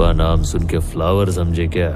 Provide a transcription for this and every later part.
का नाम सुन के फ्लावर समझे क्या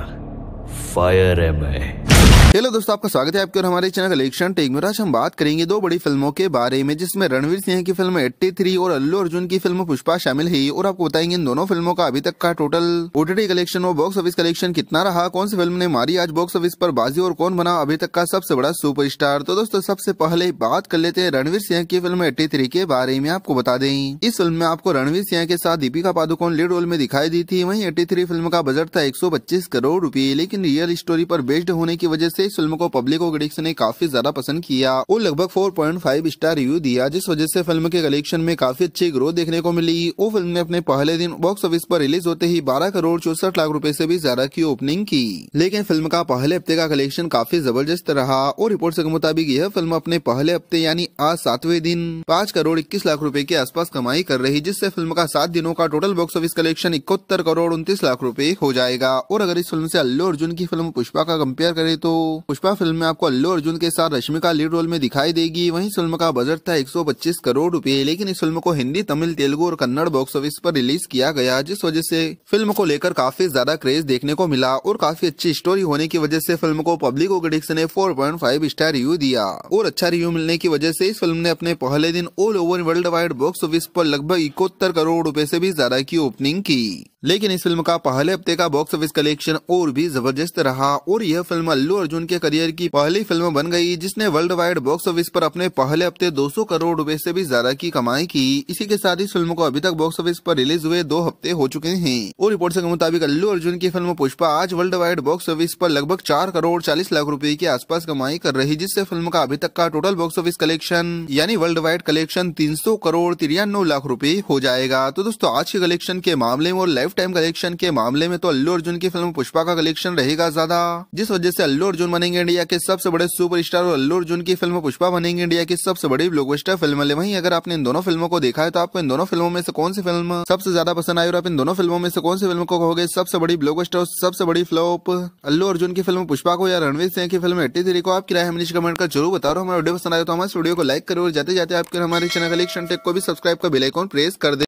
फायर है मैं हेलो दोस्तों आपका स्वागत है आपके और हमारे चैनल कलेक्शन टेक में आज हम बात करेंगे दो बड़ी फिल्मों के बारे में जिसमें रणवीर सिंह की फिल्म 83 और अल्लू अर्जुन की फिल्म पुष्पा शामिल है और आपको बताएंगे इन दोनों फिल्मों का अभी तक का टोटल ओटीटी कलेक्शन और बॉक्स ऑफिस कलेक्शन कितना रहा कौन सी फिल्म ने मारी आज बॉक्स ऑफिस पर बाजी और कौन बना अभी तक का सबसे बड़ा सुपर तो दोस्तों सबसे पहले बात कर लेते हैं रणवीर सिंह की फिल्म एट्टी के बारे में आपको बता दें इस फिल्म में आपको रणवीर सिंह के साथ दीपिका पादुकोण लीड रोल में दिखाई दी थी वही एट्टी फिल्म का बजट था एक करोड़ रूपए लेकिन रियल स्टोरी आरोप बेस्ड होने की वजह ऐसी इस फिल्म को पब्लिक और क्रिटिक्स ने काफी ज्यादा पसंद किया और लगभग 4.5 स्टार रिव्यू दिया जिस वजह से फिल्म के कलेक्शन में काफी अच्छी ग्रोथ देखने को मिली और फिल्म ने अपने पहले दिन बॉक्स ऑफिस पर रिलीज होते ही बारह करोड़ चौसठ लाख रूपए ऐसी भी ज्यादा की ओपनिंग की लेकिन फिल्म का पहले हफ्ते का कलेक्शन काफी जबरदस्त रहा और रिपोर्ट के मुताबिक यह फिल्म अपने पहले हफ्ते यानी आज सातवें दिन पाँच करोड़ इक्कीस लाख रूपए के आसपास कमाई कर रही जिससे फिल्म का सात दिनों का टोटल बॉक्स ऑफिस कलेक्शन इकहत्तर करोड़ उनतीस लाख रूपए हो जाएगा और अगर इस फिल्म से अल्लू अर्जुन की फिल्म पुष्पा का कंपेयर करें तो पुष्पा फिल्म में आपको अल्लू अर्जुन के साथ रश्मिका लीड रोल में दिखाई देगी वहीं फिल्म का बजट था 125 करोड़ रुपए लेकिन इस फिल्म को हिंदी तमिल तेलुगू और कन्नड़ बॉक्स ऑफिस पर रिलीज किया गया जिस वजह से फिल्म को लेकर काफी ज्यादा क्रेज देखने को मिला और काफी अच्छी स्टोरी होने की वजह ऐसी फिल्म को पब्लिक और क्रिटिक्स ने फोर स्टार रिव्यू दिया और अच्छा रिव्यू मिलने की वजह ऐसी इस फिल्म ने अपने पहले दिन all over world wide box office आरोप लगभग इकहत्तर करोड़ रूपए ऐसी भी ज्यादा की ओपनिंग की लेकिन इस फिल्म का पहले हफ्ते का बॉक्स ऑफिस कलेक्शन और भी जबरदस्त रहा और यह फिल्म अल्लू अर्जुन के करियर की पहली फिल्म बन गई जिसने वर्ल्ड वाइड बॉक्स ऑफिस पर अपने पहले हफ्ते 200 करोड़ रुपए से भी ज्यादा की कमाई की इसी के साथ इस फिल्म को अभी तक बॉक्स ऑफिस पर रिलीज हुए दो हफ्ते हो चुके हैं और रिपोर्ट के मुताबिक अल्लू अर्जुन की फिल्म पुष्पा आज वर्ल्ड वाइड बॉक्स ऑफिस पर लगभग चार करोड़ चालीस लाख रूपए के आसपास कमाई कर रही जिससे फिल्म का अभी तक का टोटल बॉक्स ऑफिस कलेक्शन यानी वर्ल्ड वाइड कलेक्शन तीन करोड़ तिरानवे लाख रूपए हो जाएगा तो दोस्तों आज के कलेक्शन के मामले में और लाइफ लाइफ टाइम कलेक्शन के मामले में तो अल्लू अर्जुन की फिल्म पुष्पा का कलेक्शन रहेगा ज्यादा जिस वजह से अल्लू अर्जुन बनेंगे इंडिया के सबसे बड़े सुपर स्टार और अल्लू अर्जुन की फिल्म पुष्पा बनेंगे इंडिया की सबसे बड़ी ब्लॉकबस्टर फिल्म वही अगर आपने इन दोनों फिल्मों को देखा है तो आपको इन दोनों फिल्मों में से कौन सी फिल्म सबसे ज्यादा पसंद आई और आप इन दोनों फिल्मों में से कौन सी फिल्म को कहोगे सबसे बड़ी ब्लॉकबस्टर और सबसे बड़ी फ्लॉप अल्लू अर्जुन की फिल्म पुष्पा को या रणवीर सिंह की फिल्म एट्टी थ्री को आपकी राय हमेश कमेंट कर जरूर बता रहा हूँ हमारा वीडियो पसंद आया तो हमारे वीडियो को लाइक करो और जाते जाते आपके हमारे चैनल कलेक्शन टेक को भी सब्सक्राइब का बिलाईकॉन प्रेस कर दे